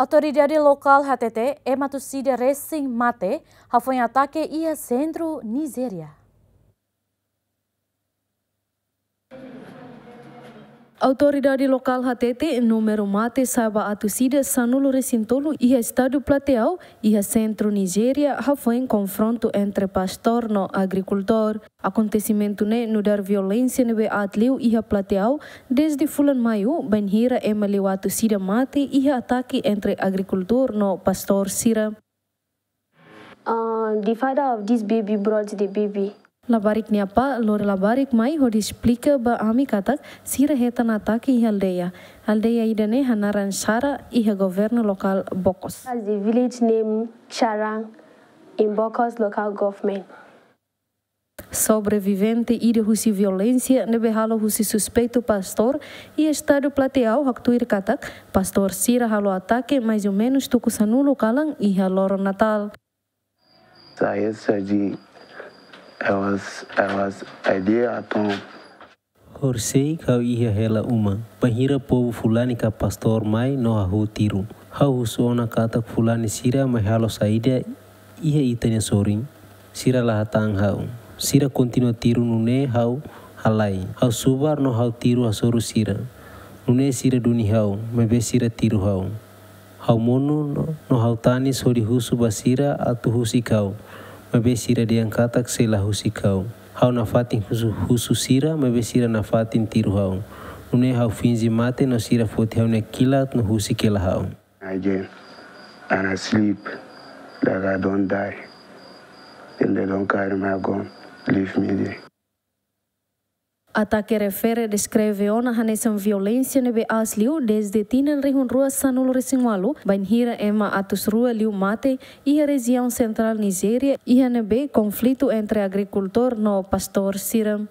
Autoridade local HTT é Matucida Racing Mate, Rafonhatake e Centro Nigéria. Autoridade local HTT número mate saiba atusida sanulo recintolo e estádio plateau e a centro Nigéria já foi em confronto entre pastor no agricultor. Acontecimento ne no dar violência no atleu e a desde fulan maio benhira emaleu atusida mate e ataque entre agricultor no pastor Sira. Uh, ah, the father of this baby brought the baby Labarik ni apa lor labarik mai ho displika ba ami katak sira hetana ta ki haldeya. Haldeya idane hanaran sara iha governo lokal Bokos. As the village name Charang Bokos local government. Sobrevivente ide husi violencia nebe halo husi suspeito pastor i estado plateau haktuir katak pastor sira halo atake mais ou menos tuku sanulu kalang iha lor natal. Saya I was, I was, Horsei kau ia hela uma, pahira povo fulani ka pastor mai no ahu tiru. Hau husona katak fulani sira mai halo saida iha itanya soring. Sira lahatang hau. Sira continua tiru nune hau halai. Hau subar no hau tiru asoro sira. Nune sira duni hau, mebe sira tiru hau. Hau monu no hau tani sori husu basira atu husi kau mabesira de angkatak sela husikau. Hau nafatin hususira mabesira nafatin tiru hau. Nune hau finzi mate no sira foti hau kilat no hau. and I sleep that I don't die. they don't carry my gun, leave me there. Ataque descreve ona hanesan violência nebe asliu desde tinen rihun rua sanul resinwalu banhira ema atus rua liu mate e a região central Nigéria e nebe conflito entre agricultor no pastor Siram.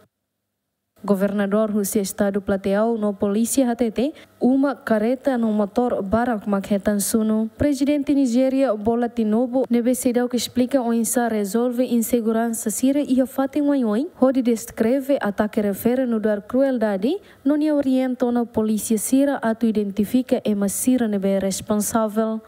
Governador Rússia Estado Plateau no polícia HTT uma careta no motor Barak Makhetan Sunu. Presidente Nigéria Bola Tinubu nebecidou que explica onde se resolve insegurança síria e afata em onde descreve ataque refere no dar crueldade lhe orienta na polícia síria a tu identifica e mas síria nebe é responsável.